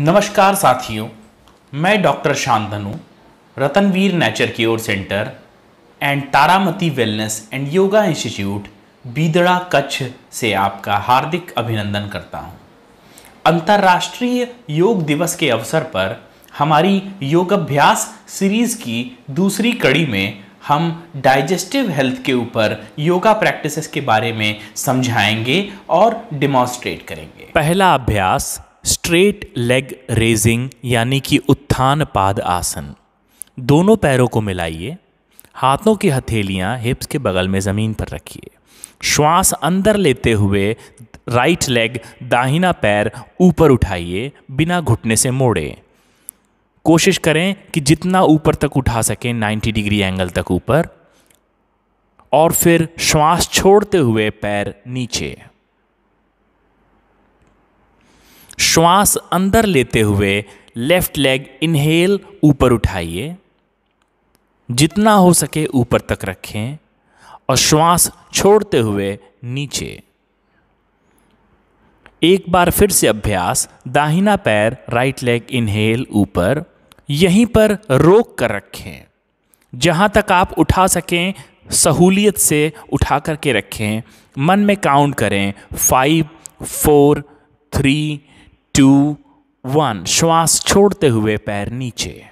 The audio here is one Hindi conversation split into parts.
नमस्कार साथियों मैं doctor Shantanu Ratanveer nature cure centre and Taramati wellness and yoga institute Bidada Kutch से आपका हार्दिक अभिनंदन करता हूँ अंतर्राष्ट्रीय योग दिवस के अवसर पर हमारी योगाभ्यास सीरीज़ की दूसरी कड़ी में हम डाइजेस्टिव हेल्थ के ऊपर योगा प्रैक्टिसेस के बारे में समझाएंगे और डिमॉन्स्ट्रेट करेंगे पहला अभ्यास स्ट्रेट लेग रेजिंग यानी कि उत्थान पाद आसन दोनों पैरों को मिलाइए हाथों की हथेलियां हिप्स के बगल में ज़मीन पर रखिए श्वास अंदर लेते हुए राइट लेग दाहिना पैर ऊपर उठाइए बिना घुटने से मोड़े कोशिश करें कि जितना ऊपर तक उठा सकें 90 डिग्री एंगल तक ऊपर और फिर श्वास छोड़ते हुए पैर नीचे श्वास अंदर लेते हुए लेफ्ट लेग इनहेल ऊपर उठाइए जितना हो सके ऊपर तक रखें और श्वास छोड़ते हुए नीचे एक बार फिर से अभ्यास दाहिना पैर राइट लेग इनहेल ऊपर यहीं पर रोक कर रखें जहाँ तक आप उठा सकें सहूलियत से उठा करके रखें मन में काउंट करें five four three two one श्वास छोड़ते हुए पैर नीचे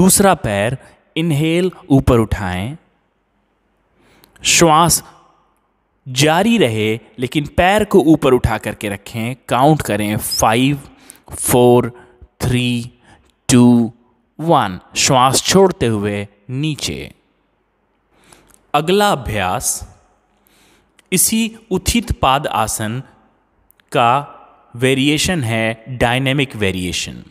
दूसरा पैर इनहेल ऊपर उठाएं श्वास जारी रहे लेकिन पैर को ऊपर उठा करके रखें काउंट करें five four three two one श्वास छोड़ते हुए नीचे अगला अभ्यास इसी उथित पाद आसन का वेरिएशन है डायनेमिक वेरिएशन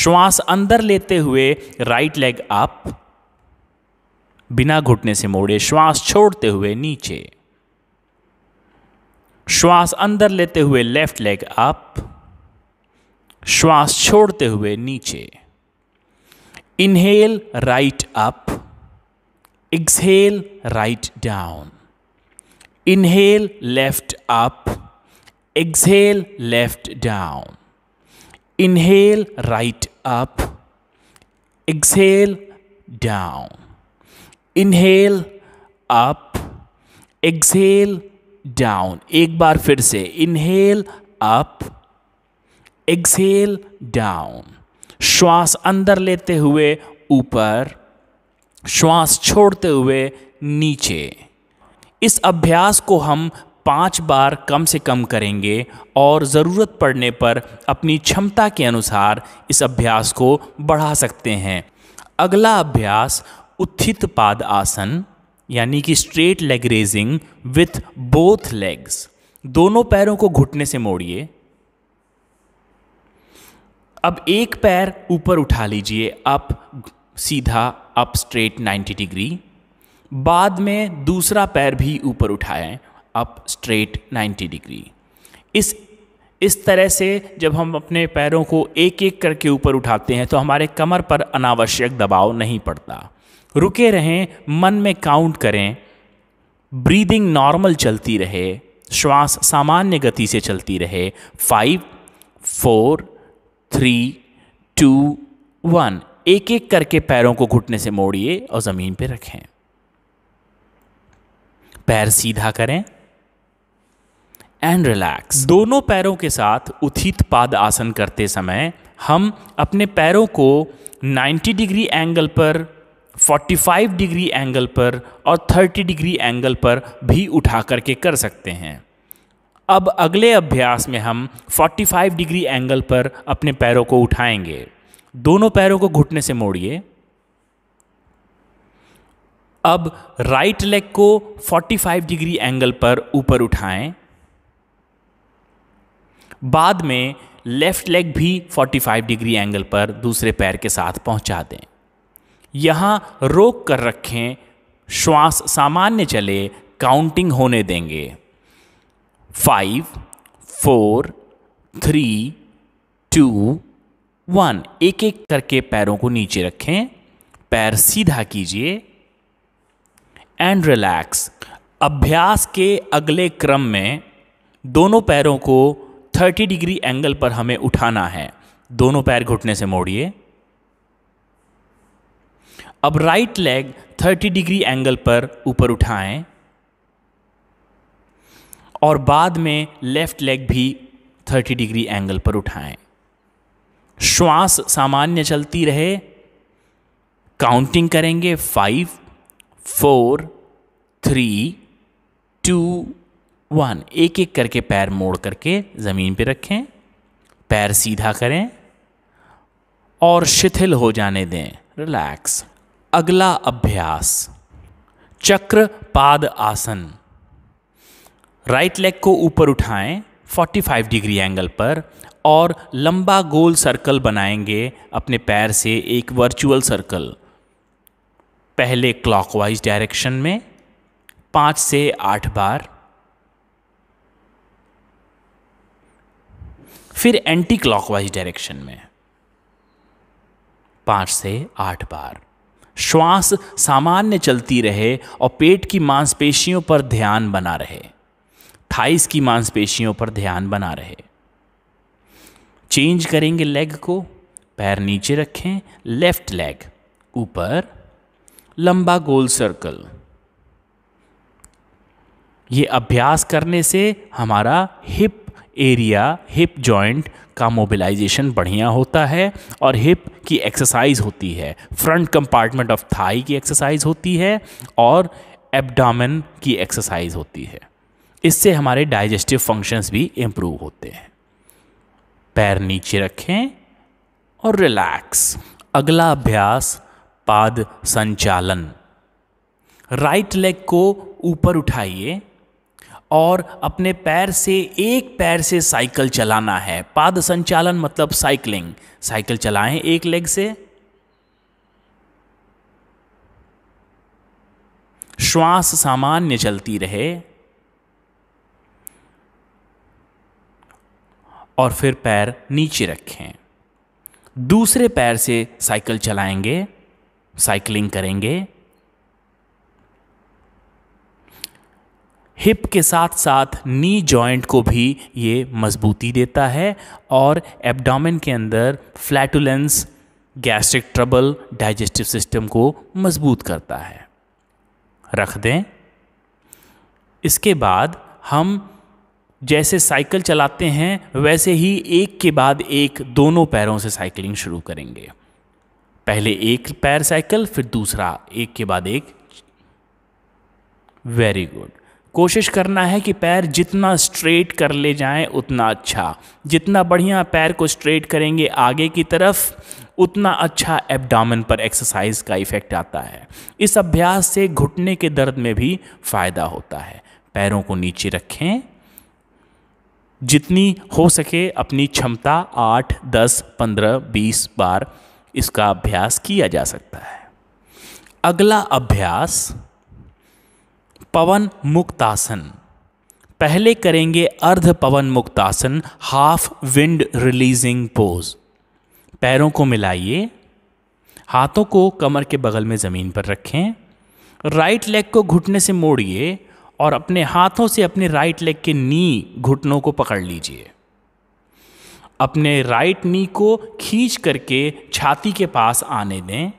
श्वास अंदर लेते हुए राइट लेग अप बिना घुटने से मोड़े श्वास छोड़ते हुए नीचे श्वास अंदर लेते हुए लेफ्ट लेग अप श्वास छोड़ते हुए नीचे inhale right up exhale right down inhale left up exhale left down inhale right up exhale down inhale up exhale down एक बार फिर से inhale up exhale down श्वास अंदर लेते हुए ऊपर श्वास छोड़ते हुए नीचे इस अभ्यास को हम पाँच बार कम से कम करेंगे और ज़रूरत पड़ने पर अपनी क्षमता के अनुसार इस अभ्यास को बढ़ा सकते हैं अगला अभ्यास उत्थित पाद आसन यानी कि straight leg raising with both legs दोनों पैरों को घुटने से मोड़िए अब एक पैर ऊपर उठा लीजिए अप सीधा अप स्ट्रेट 90 डिग्री बाद में दूसरा पैर भी ऊपर उठाएं अप स्ट्रेट 90 डिग्री इस इस तरह से जब हम अपने पैरों को एक एक करके ऊपर उठाते हैं तो हमारे कमर पर अनावश्यक दबाव नहीं पड़ता रुके रहें मन में काउंट करें ब्रीदिंग नॉर्मल चलती रहे श्वास सामान्य गति से चलती रहे five four three two one एक एक करके पैरों को घुटने से मोड़िए और ज़मीन पर रखें पैर सीधा करें एंड रिलैक्स दोनों पैरों के साथ उथित पाद आसन करते समय हम अपने पैरों को 90 डिग्री एंगल पर 45 डिग्री एंगल पर और 30 डिग्री एंगल पर भी उठा करके कर सकते हैं अब अगले अभ्यास में हम 45 डिग्री एंगल पर अपने पैरों को उठाएंगे दोनों पैरों को घुटने से मोड़िए अब राइट लेग को 45 डिग्री एंगल पर ऊपर उठाएं बाद में लेफ़्ट लेग भी 45 डिग्री एंगल पर दूसरे पैर के साथ पहुंचा दें यहाँ रोक कर रखें श्वास सामान्य चले काउंटिंग होने देंगे five four three two one एक एक करके पैरों को नीचे रखें पैर सीधा कीजिए एंड रिलैक्स अभ्यास के अगले क्रम में दोनों पैरों को 30 डिग्री एंगल पर हमें उठाना है दोनों पैर घुटने से मोड़िए अब राइट लेग 30 डिग्री एंगल पर ऊपर उठाएं और बाद में लेफ्ट लेग भी 30 डिग्री एंगल पर उठाएं श्वास सामान्य चलती रहे काउंटिंग करेंगे five four three two one एक एक करके पैर मोड़ करके ज़मीन पे रखें पैर सीधा करें और शिथिल हो जाने दें रिलैक्स अगला अभ्यास चक्र पाद आसन राइट लेग को ऊपर उठाएं 45 डिग्री एंगल पर और लंबा गोल सर्कल बनाएंगे अपने पैर से एक वर्चुअल सर्कल पहले क्लॉकवाइज डायरेक्शन में पाँच से आठ बार फिर एंटी क्लॉकवाइज डायरेक्शन में पांच से आठ बार श्वास सामान्य चलती रहे और पेट की मांसपेशियों पर ध्यान बना रहे थाइस की मांसपेशियों पर ध्यान बना रहे चेंज करेंगे लेग को पैर नीचे रखें लेफ्ट लेग ऊपर लंबा गोल सर्कल ये अभ्यास करने से हमारा हिप एरिया हिप जॉइंट का मोबिलाइजेशन बढ़िया होता है और हिप की एक्सरसाइज होती है फ्रंट कंपार्टमेंट ऑफ थाई की एक्सरसाइज होती है और एब्डामन की एक्सरसाइज होती है इससे हमारे डाइजेस्टिव फंक्शंस भी इम्प्रूव होते हैं पैर नीचे रखें और रिलैक्स अगला अभ्यास पाद संचालन राइट लेग को ऊपर उठाइए और अपने पैर से एक पैर से साइकिल चलाना है पाद संचालन मतलब साइकिलिंग साइकिल चलाएं एक लेग से श्वास सामान्य चलती रहे और फिर पैर नीचे रखें दूसरे पैर से साइकिल चलाएंगे साइकिलिंग करेंगे हिप के साथ साथ नी जॉइंट को भी ये मजबूती देता है और एब्डोमेन के अंदर flatulence gastric trouble digestive system को मजबूत करता है रख दें इसके बाद हम जैसे साइकिल चलाते हैं वैसे ही एक के बाद एक दोनों पैरों से साइकिलिंग शुरू करेंगे पहले एक पैर साइकिल फिर दूसरा एक के बाद एक वेरी गुड कोशिश करना है कि पैर जितना स्ट्रेट कर ले जाएं उतना अच्छा जितना बढ़िया पैर को स्ट्रेट करेंगे आगे की तरफ उतना अच्छा एब्डामन पर एक्सरसाइज का इफ़ेक्ट आता है इस अभ्यास से घुटने के दर्द में भी फ़ायदा होता है पैरों को नीचे रखें जितनी हो सके अपनी क्षमता आठ दस पंद्रह बीस बार इसका अभ्यास किया जा सकता है अगला अभ्यास पवन मुक्तासन पहले करेंगे अर्ध पवन मुक्तासन हाफ विंड रिलीजिंग पोज पैरों को मिलाइए हाथों को कमर के बगल में ज़मीन पर रखें राइट लेग को घुटने से मोड़िए और अपने हाथों से अपने राइट लेग के नी घुटनों को पकड़ लीजिए अपने राइट नी को खींच करके छाती के पास आने दें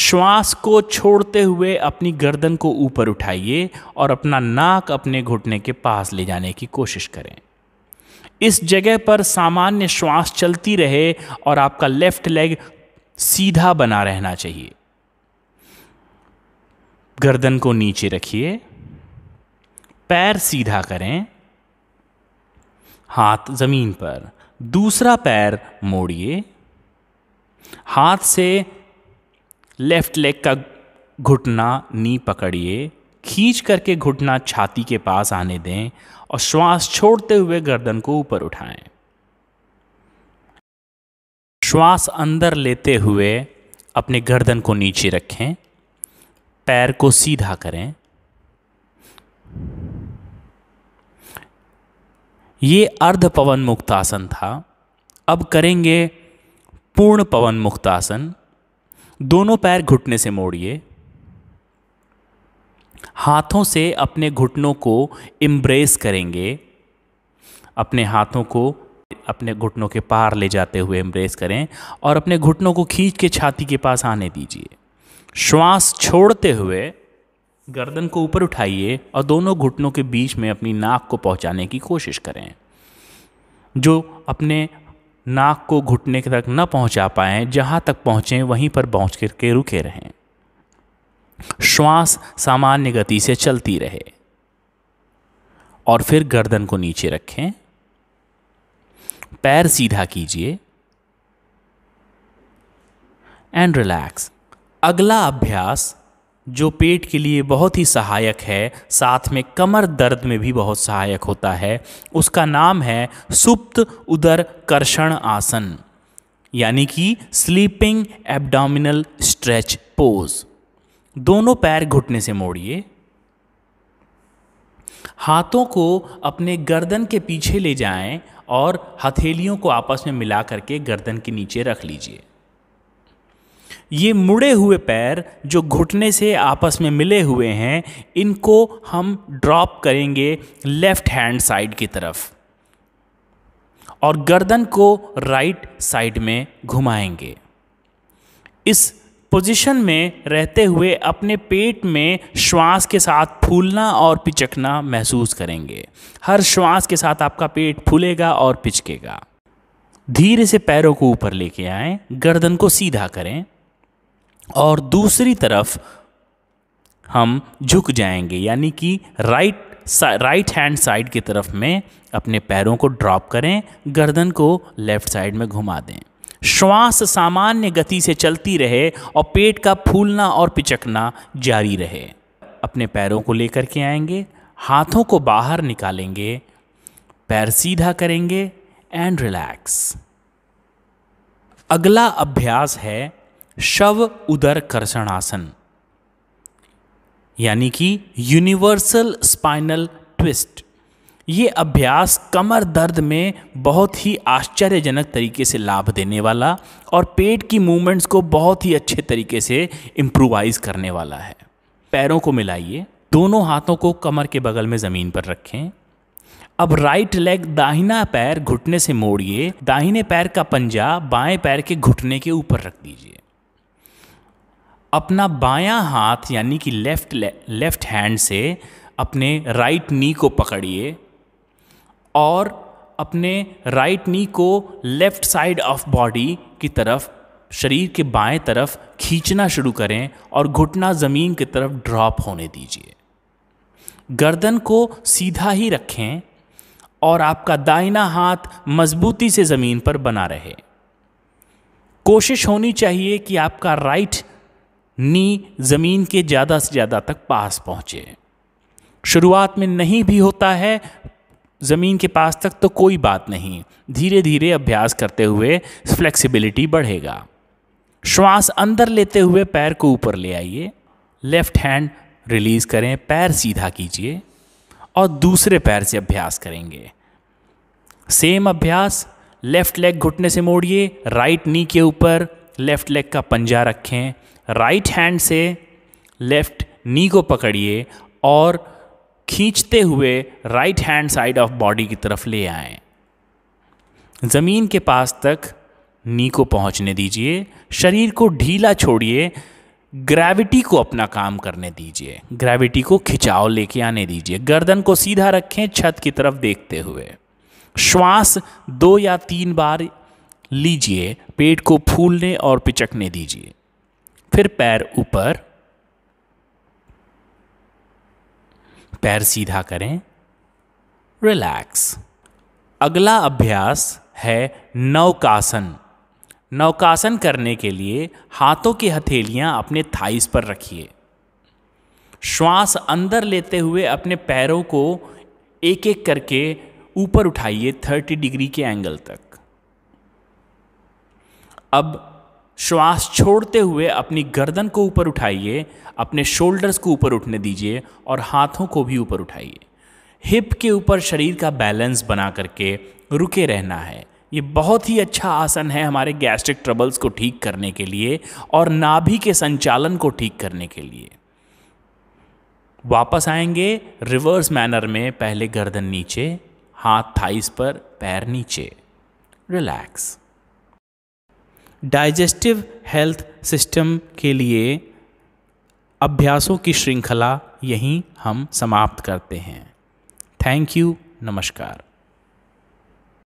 श्वास को छोड़ते हुए अपनी गर्दन को ऊपर उठाइए और अपना नाक अपने घुटने के पास ले जाने की कोशिश करें इस जगह पर सामान्य श्वास चलती रहे और आपका लेफ्ट लेग सीधा बना रहना चाहिए गर्दन को नीचे रखिए पैर सीधा करें हाथ ज़मीन पर दूसरा पैर मोड़िए हाथ से लेफ्ट लेग का घुटना नी पकड़िए खींच करके घुटना छाती के पास आने दें और श्वास छोड़ते हुए गर्दन को ऊपर उठाएं श्वास अंदर लेते हुए अपने गर्दन को नीचे रखें पैर को सीधा करें ये अर्ध पवन मुक्तासन था अब करेंगे पूर्ण पवन मुक्तासन दोनों पैर घुटने से मोड़िए हाथों से अपने घुटनों को इम्ब्रेस करेंगे अपने हाथों को अपने घुटनों के पार ले जाते हुए एम्ब्रेस करें और अपने घुटनों को खींच के छाती के पास आने दीजिए श्वास छोड़ते हुए गर्दन को ऊपर उठाइए और दोनों घुटनों के बीच में अपनी नाक को पहुंचाने की कोशिश करें जो अपने नाक को घुटने तक न पहुंचा पाए जहां तक पहुंचे वहीं पर पहुंच करके रुके रहें श्वास सामान्य गति से चलती रहे और फिर गर्दन को नीचे रखें पैर सीधा कीजिए एंड रिलैक्स अगला अभ्यास जो पेट के लिए बहुत ही सहायक है साथ में कमर दर्द में भी बहुत सहायक होता है उसका नाम है सुप्त उदर कर्षण आसन यानी कि स्लीपिंग एब्डोमिनल स्ट्रेच पोज दोनों पैर घुटने से मोड़िए हाथों को अपने गर्दन के पीछे ले जाएं और हथेलियों को आपस में मिला करके गर्दन के नीचे रख लीजिए ये मुड़े हुए पैर जो घुटने से आपस में मिले हुए हैं इनको हम ड्रॉप करेंगे लेफ़्ट हैंड साइड की तरफ और गर्दन को राइट साइड में घुमाएंगे इस पोजीशन में रहते हुए अपने पेट में श्वास के साथ फूलना और पिचकना महसूस करेंगे हर श्वास के साथ आपका पेट फूलेगा और पिचकेगा धीरे से पैरों को ऊपर लेके आएं गर्दन को सीधा करें और दूसरी तरफ हम झुक जाएंगे यानी कि राइट राइट हैंड साइड की तरफ में अपने पैरों को ड्रॉप करें गर्दन को लेफ्ट साइड में घुमा दें श्वास सामान्य गति से चलती रहे और पेट का फूलना और पिचकना जारी रहे अपने पैरों को लेकर के आएंगे हाथों को बाहर निकालेंगे पैर सीधा करेंगे एंड रिलैक्स अगला अभ्यास है शव उदर कर्षण आसन यानी कि यूनिवर्सल स्पाइनल ट्विस्ट ये अभ्यास कमर दर्द में बहुत ही आश्चर्यजनक तरीके से लाभ देने वाला और पेट की मूवमेंट्स को बहुत ही अच्छे तरीके से इम्प्रूवाइज करने वाला है पैरों को मिलाइए दोनों हाथों को कमर के बगल में ज़मीन पर रखें अब राइट लेग दाहिना पैर घुटने से मोड़िए दाहिने पैर का पंजा बाएं पैर के घुटने के ऊपर रख दीजिए अपना बायां हाथ यानी कि लेफ्ट लेफ्ट हैंड से अपने राइट नी को पकड़िए और अपने राइट नी को लेफ्ट साइड ऑफ बॉडी की तरफ शरीर के बाएं तरफ खींचना शुरू करें और घुटना ज़मीन की तरफ ड्रॉप होने दीजिए गर्दन को सीधा ही रखें और आपका दाहिना हाथ मजबूती से ज़मीन पर बना रहे कोशिश होनी चाहिए कि आपका राइट नी ज़मीन के ज़्यादा से ज़्यादा तक पास पहुँचे शुरुआत में नहीं भी होता है ज़मीन के पास तक तो कोई बात नहीं धीरे धीरे अभ्यास करते हुए फ्लेक्सिबिलिटी बढ़ेगा श्वास अंदर लेते हुए पैर को ऊपर ले आइए लेफ्ट हैंड रिलीज़ करें पैर सीधा कीजिए और दूसरे पैर से अभ्यास करेंगे सेम अभ्यास लेफ़्ट लेग घुटने से मोड़िए राइट नी के ऊपर लेफ़्ट लेग का पंजा रखें राइट हैंड से लेफ्ट नी को पकड़िए और खींचते हुए right hand side of body की तरफ ले आएं ज़मीन के पास तक नी को पहुंचने दीजिए शरीर को ढीला छोड़िए ग्रेविटी को अपना काम करने दीजिए ग्रेविटी को खिंचाव लेके आने दीजिए गर्दन को सीधा रखें छत की तरफ देखते हुए श्वास दो या तीन बार लीजिए पेट को फूलने और पिचकने दीजिए फिर पैर ऊपर पैर सीधा करें रिलैक्स अगला अभ्यास है नौकासन नौकासन करने के लिए हाथों की हथेलियां अपने थाइस पर रखिए श्वास अंदर लेते हुए अपने पैरों को एक एक करके ऊपर उठाइए 30 डिग्री के एंगल तक अब श्वास छोड़ते हुए अपनी गर्दन को ऊपर उठाइए अपने शोल्डर्स को ऊपर उठने दीजिए और हाथों को भी ऊपर उठाइए हिप के ऊपर शरीर का बैलेंस बना करके रुके रहना है ये बहुत ही अच्छा आसन है हमारे गैस्ट्रिक ट्रबल्स को ठीक करने के लिए और नाभि के संचालन को ठीक करने के लिए वापस आएंगे रिवर्स मैनर में पहले गर्दन नीचे हाथ थाइस पर पैर नीचे रिलैक्स डाइजेस्टिव हेल्थ सिस्टम के लिए अभ्यासों की श्रृंखला यहीं हम समाप्त करते हैं थैंक यू नमस्कार